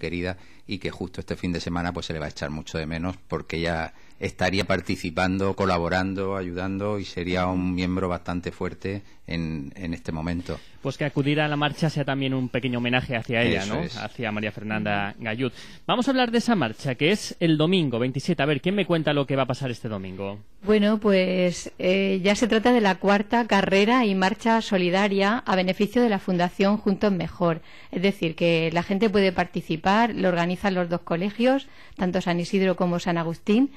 querida y que justo este fin de semana pues se le va a echar mucho de menos porque ella estaría participando, colaborando, ayudando y sería un miembro bastante fuerte en, en este momento. Pues que acudir a la marcha sea también un pequeño homenaje hacia ella, ¿no? Hacia María Fernanda Gayud Vamos a hablar de esa marcha que es el domingo 27. A ver, ¿quién me cuenta lo que va a pasar este domingo? Bueno, pues eh, ya se trata de la cuarta carrera y marcha solidaria a beneficio de la Fundación Juntos Mejor. Es decir, que la gente puede participar lo organizan los dos colegios, tanto San Isidro como San Agustín.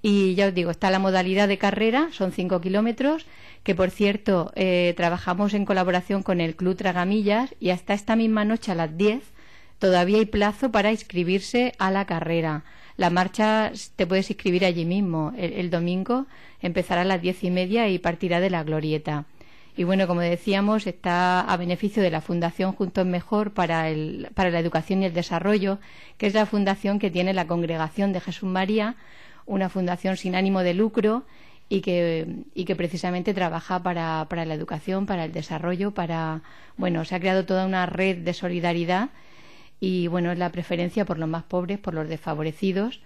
Y ya os digo, está la modalidad de carrera, son cinco kilómetros, que por cierto eh, trabajamos en colaboración con el Club Tragamillas y hasta esta misma noche a las diez todavía hay plazo para inscribirse a la carrera. La marcha te puedes inscribir allí mismo. el domingo empezará a las diez y media y partirá de la glorieta. Y bueno, como decíamos, está a beneficio de la Fundación Juntos Mejor para, el, para la Educación y el Desarrollo, que es la fundación que tiene la Congregación de Jesús María, una fundación sin ánimo de lucro y que, precisamente trabaja para, para la educación, para el desarrollo, para. Bueno, se ha creado toda una red de solidaridad y bueno, es la preferencia por los más pobres, por los desfavorecidos.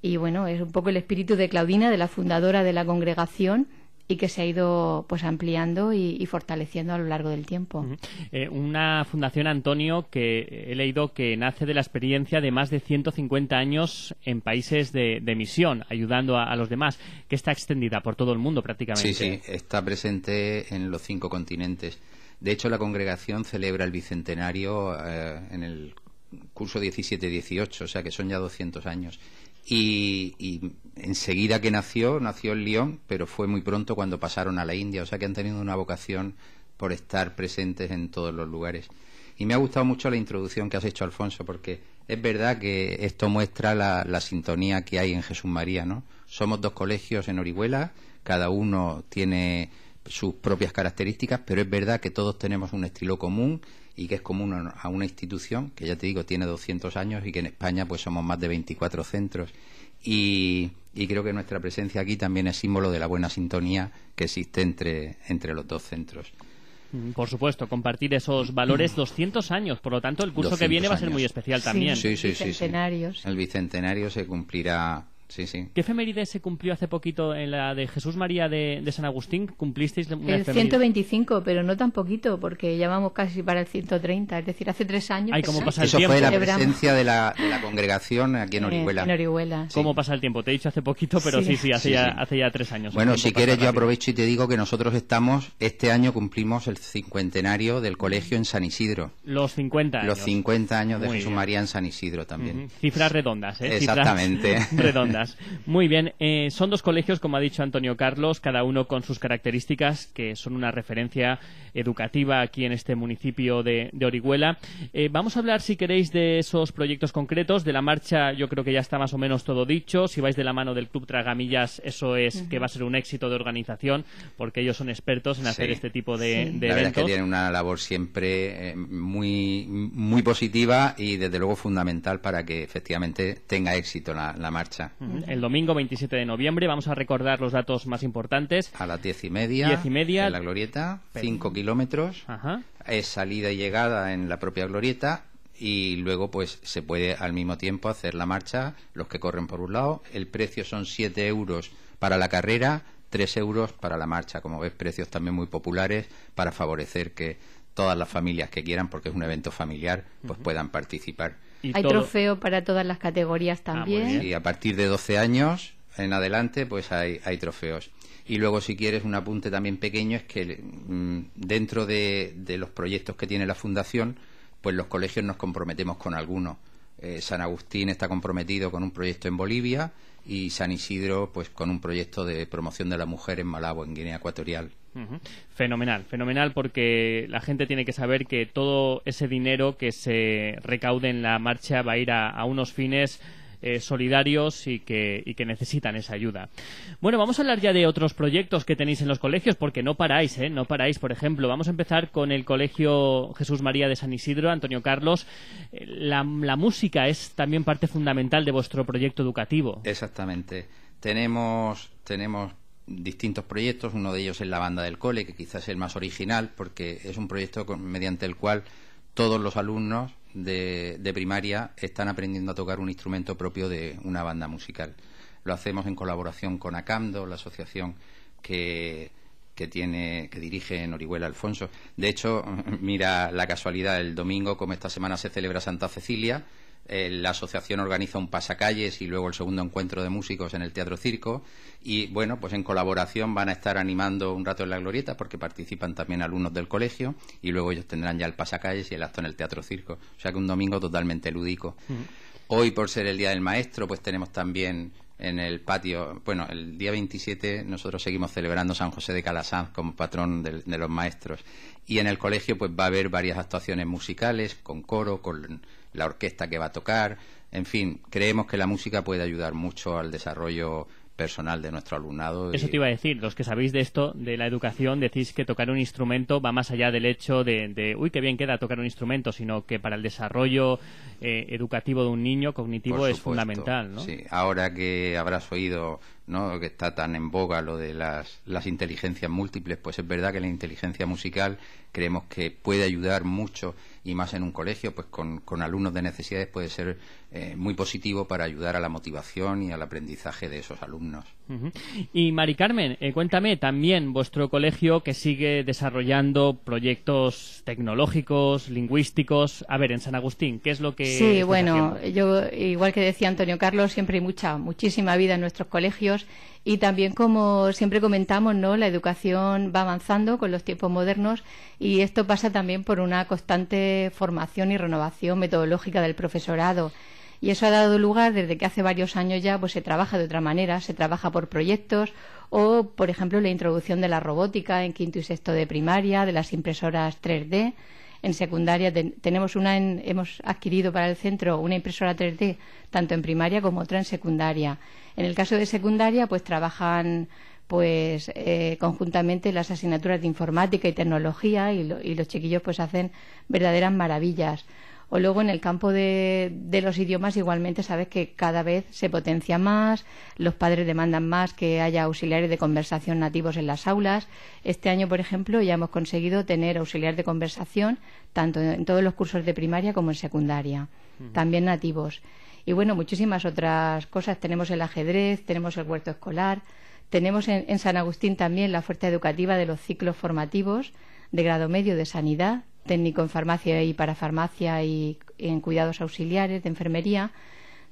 Y bueno, es un poco el espíritu de Claudina, de la fundadora de la congregación y que se ha ido pues ampliando y, fortaleciendo a lo largo del tiempo. Eh, una fundación, Antonio, que he leído que nace de la experiencia de más de 150 años en países de, misión, ayudando a, los demás, que está extendida por todo el mundo prácticamente. Sí, sí, está presente en los cinco continentes. De hecho, la congregación celebra el bicentenario eh, en el curso 17-18, o sea que son ya 200 años y, enseguida que nació, nació en León, pero fue muy pronto cuando pasaron a la India, o sea que han tenido una vocación por estar presentes en todos los lugares. Y me ha gustado mucho la introducción que has hecho, Alfonso, porque es verdad que esto muestra la, sintonía que hay en Jesús María, ¿no? Somos dos colegios en Orihuela, cada uno tiene sus propias características, pero es verdad que todos tenemos un estilo común y que es común a una institución que ya te digo tiene 200 años y que en España pues somos más de 24 centros y, creo que nuestra presencia aquí también es símbolo de la buena sintonía que existe entre, entre los dos centros. Mm, por supuesto, compartir esos valores 200 mm. años, por lo tanto el curso que viene va a ser muy especial también. Sí, sí, sí, El bicentenario se cumplirá ¿Qué efeméride se cumplió hace poquito en la de Jesús María de, San Agustín? ¿Cumplisteis El 125, pero no tan poquito, porque ya vamos casi para el 130, es decir, hace tres años. Eso fue la presencia de la, congregación aquí en eh, Orihuela. ¿Cómo pasa el tiempo? Te he dicho hace poquito, pero sí, sí, hace, ya, tres años. Bueno, si quieres yo aprovecho y te digo que nosotros estamos, este año cumplimos el cincuentenario del colegio en San Isidro. Los 50 años. Los 50 años de Jesús María en San Isidro también. Cifras redondas, ¿eh? Exactamente. redondas. Muy bien, eh, son dos colegios, como ha dicho Antonio Carlos, cada uno con sus características, que son una referencia educativa aquí en este municipio de, Orihuela. Eh, vamos a hablar, si queréis, de esos proyectos concretos. De la marcha, yo creo que ya está más o menos todo dicho. Si vais de la mano del Club Tragamillas, eso es que va a ser un éxito de organización, porque ellos son expertos en hacer este tipo de, la Verdad es que tienen una labor siempre eh, muy, muy positiva y, desde luego, fundamental para que efectivamente tenga éxito la, marcha el domingo 27 de noviembre. Vamos a recordar los datos más importantes. A las diez y media. y En la glorieta, 5 kilómetros. Es salida y llegada en la propia glorieta y luego pues se puede al mismo tiempo hacer la marcha los que corren por un lado el precio son siete euros para la carrera tres euros para la marcha como ves precios también muy populares para favorecer que todas las familias que quieran porque es un evento familiar pues puedan participar hay trofeo para todas las categorías ah, también. y a partir de 12 años en adelante, pues hay, trofeos. Y luego, si quieres, un apunte también pequeño es que mm, dentro de, de, los proyectos que tiene la Fundación, pues los colegios nos comprometemos con algunos. Eh, San Agustín está comprometido con un proyecto en Bolivia y San Isidro pues con un proyecto de promoción de la mujer en Malabo, en Guinea Ecuatorial. Fenomenal, fenomenal porque la gente tiene que saber que todo ese dinero que se recaude en la marcha va a ir a unos fines eh, solidarios y que, necesitan esa ayuda. Bueno, vamos a hablar ya de otros proyectos que tenéis en los colegios, porque no paráis, ¿eh? No paráis. Por ejemplo, vamos a empezar con el Colegio Jesús María de San Isidro, Antonio Carlos. Eh, la, música es también parte fundamental de vuestro proyecto educativo. Exactamente. Tenemos, tenemos distintos proyectos, uno de ellos es la banda del cole, que quizás es el más original, porque es un proyecto mediante el cual todos los alumnos de, primaria están aprendiendo a tocar un instrumento propio de una banda musical. Lo hacemos en colaboración con ACAMDO, la asociación que, que, tiene, que dirige en Orihuela Alfonso. De hecho, mira la casualidad, el domingo, como esta semana se celebra Santa Cecilia, eh, la asociación organiza un pasacalles y luego el segundo encuentro de músicos en el Teatro Circo y bueno, pues en colaboración van a estar animando un rato en la glorieta porque participan también alumnos del colegio y luego ellos tendrán ya el pasacalles y el acto en el Teatro Circo, o sea que un domingo totalmente lúdico. Mm. Hoy por ser el Día del Maestro, pues tenemos también en el patio. Bueno, el día 27 nosotros seguimos celebrando San José de Calasanz como patrón de, de, los maestros. Y en el colegio pues va a haber varias actuaciones musicales, con coro, con la orquesta que va a tocar. En fin, creemos que la música puede ayudar mucho al desarrollo personal de nuestro alumnado. Eso te iba a decir, los que sabéis de esto, de la educación, decís que tocar un instrumento va más allá del hecho de, uy, qué bien queda tocar un instrumento, sino que para el desarrollo eh, educativo de un niño cognitivo es fundamental, ¿no? Sí, ahora que habrás oído ¿no? que está tan en boga lo de las, las inteligencias múltiples, pues es verdad que la inteligencia musical creemos que puede ayudar mucho y más en un colegio, pues con, alumnos de necesidades puede ser eh, muy positivo para ayudar a la motivación y al aprendizaje de esos alumnos. Y Mari Carmen, eh, cuéntame también vuestro colegio que sigue desarrollando proyectos tecnológicos, lingüísticos. A ver, en San Agustín, ¿qué es lo que... Sí, bueno, yo, igual que decía Antonio Carlos, siempre hay mucha, muchísima vida en nuestros colegios y también como siempre comentamos, ¿no? La educación va avanzando con los tiempos modernos y esto pasa también por una constante formación y renovación metodológica del profesorado. Y eso ha dado lugar desde que hace varios años ya pues se trabaja de otra manera, se trabaja por proyectos o, por ejemplo, la introducción de la robótica en quinto y sexto de primaria, de las impresoras 3D. En secundaria tenemos una hemos adquirido para el centro una impresora 3D tanto en primaria como otra en secundaria. En el caso de secundaria, pues trabajan pues eh, conjuntamente las asignaturas de informática y tecnología y, los chiquillos pues hacen verdaderas maravillas. O luego en el campo de, los idiomas igualmente sabes que cada vez se potencia más, los padres demandan más que haya auxiliares de conversación nativos en las aulas. Este año, por ejemplo, ya hemos conseguido tener auxiliares de conversación tanto en, todos los cursos de primaria como en secundaria, también nativos y bueno, muchísimas otras cosas. Tenemos el ajedrez, tenemos el huerto escolar, tenemos en, San Agustín también la fuerza educativa de los ciclos formativos de grado medio de sanidad, técnico en farmacia y parafarmacia y en cuidados auxiliares, de enfermería.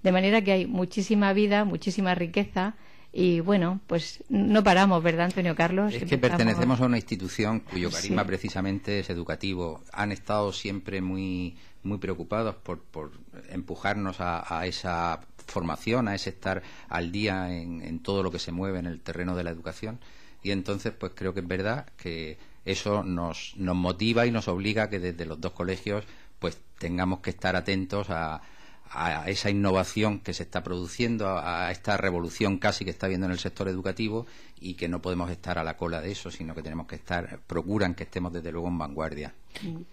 De manera que hay muchísima vida, muchísima riqueza y bueno, pues no paramos, ¿verdad, Antonio Carlos? Es que pertenecemos a una institución cuyo carisma precisamente es educativo. Han estado siempre muy, muy preocupados por, empujarnos a, esa formación, a ese estar al día en, todo lo que se mueve en el terreno de la educación. Y entonces, pues creo que es verdad que eso nos, nos motiva y nos obliga a que desde los dos colegios, pues tengamos que estar atentos a, a, esa innovación que se está produciendo, a, esta revolución casi que está habiendo en el sector educativo y que no podemos estar a la cola de eso, sino que tenemos que estar, procuran que estemos desde luego en vanguardia.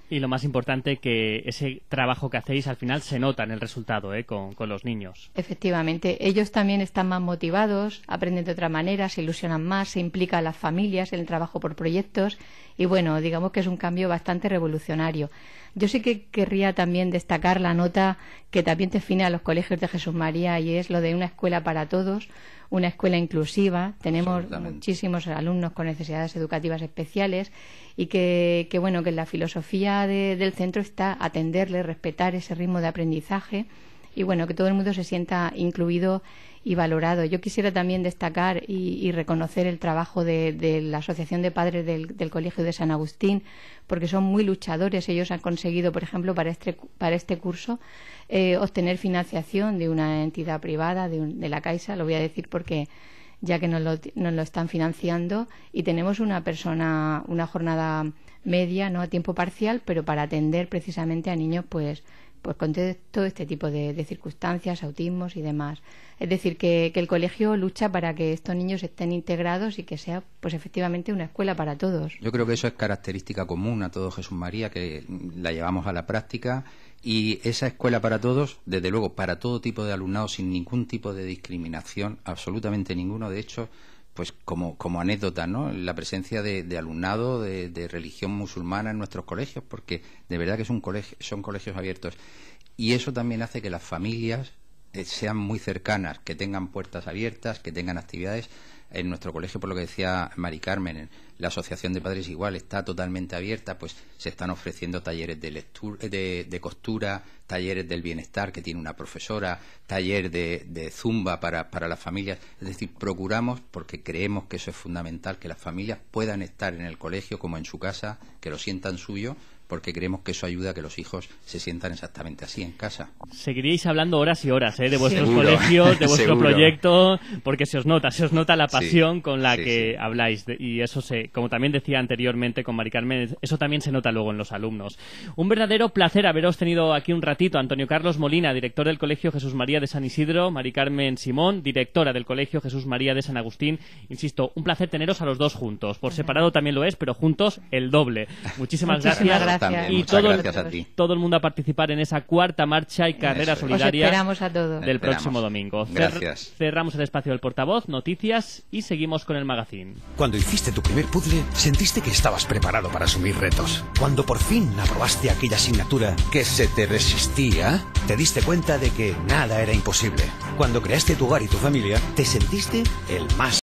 Y lo más importante que ese trabajo que hacéis al final se nota en el resultado ¿eh? con, los niños. Efectivamente, ellos también están más motivados, aprenden de otra manera, se ilusionan más, se implican a las familias en el trabajo por proyectos y bueno, digamos que es un cambio bastante revolucionario. Yo sí que querría también destacar la nota que también te define a los colegios de Jesús María y es lo de una escuela para todos una escuela inclusiva, tenemos muchísimos alumnos con necesidades educativas especiales y que, bueno, que la filosofía del centro está atenderle, respetar ese ritmo de aprendizaje y bueno, que todo el mundo se sienta incluido y valorado. Yo quisiera también destacar y, reconocer el trabajo de, la Asociación de Padres del, Colegio de San Agustín, porque son muy luchadores. Ellos han conseguido, por ejemplo, para este, para este curso, eh, obtener financiación de una entidad privada, de, la Caixa, lo voy a decir porque ya que nos lo, lo, están financiando y tenemos una persona, una jornada media, no a tiempo parcial, pero para atender precisamente a niños pues pues con todo este tipo de, circunstancias, autismos y demás. Es decir, que, el colegio lucha para que estos niños estén integrados y que sea, pues efectivamente, una escuela para todos. Yo creo que eso es característica común a todo Jesús María, que la llevamos a la práctica y esa escuela para todos, desde luego, para todo tipo de alumnado, sin ningún tipo de discriminación, absolutamente ninguno. De hecho, pues como, anécdota, ¿no? La presencia de, alumnado de, de, religión musulmana en nuestros colegios, porque de verdad que es un colegio, son colegios abiertos. Y eso también hace que las familias eh, sean muy cercanas, que tengan puertas abiertas, que tengan actividades. En nuestro colegio, por lo que decía Mari Carmen, la Asociación de Padres Igual está totalmente abierta, pues se están ofreciendo talleres de, costura, talleres del bienestar que tiene una profesora, taller de, de zumba para, para, las familias. Es decir, procuramos, porque creemos que eso es fundamental, que las familias puedan estar en el colegio como en su casa, que lo sientan suyo porque creemos que eso ayuda a que los hijos se sientan exactamente así en casa. seguiréis hablando horas y horas ¿eh? de vuestros colegios, de vuestro proyecto, porque se os nota, se os nota la pasión con la que habláis. Y eso, se, como también decía anteriormente con Mari Carmen, eso también se nota luego en los alumnos. Un verdadero placer haberos tenido aquí un ratito. Antonio Carlos Molina, director del Colegio Jesús María de San Isidro, Mari Carmen Simón, directora del Colegio Jesús María de San Agustín. Insisto, un placer teneros a los dos juntos. Por separado también lo es, pero juntos el doble. Muchísimas, gracias y todo, todo el mundo a participar en esa cuarta marcha y carrera solidaria del próximo domingo. Gracias. cerramos el espacio del portavoz, noticias y seguimos con el magazine. Cuando hiciste tu primer puzzle, sentiste que estabas preparado para asumir retos. Cuando por fin aprobaste aquella asignatura que se te resistía, te diste cuenta de que nada era imposible. Cuando creaste tu hogar y tu familia, te sentiste el más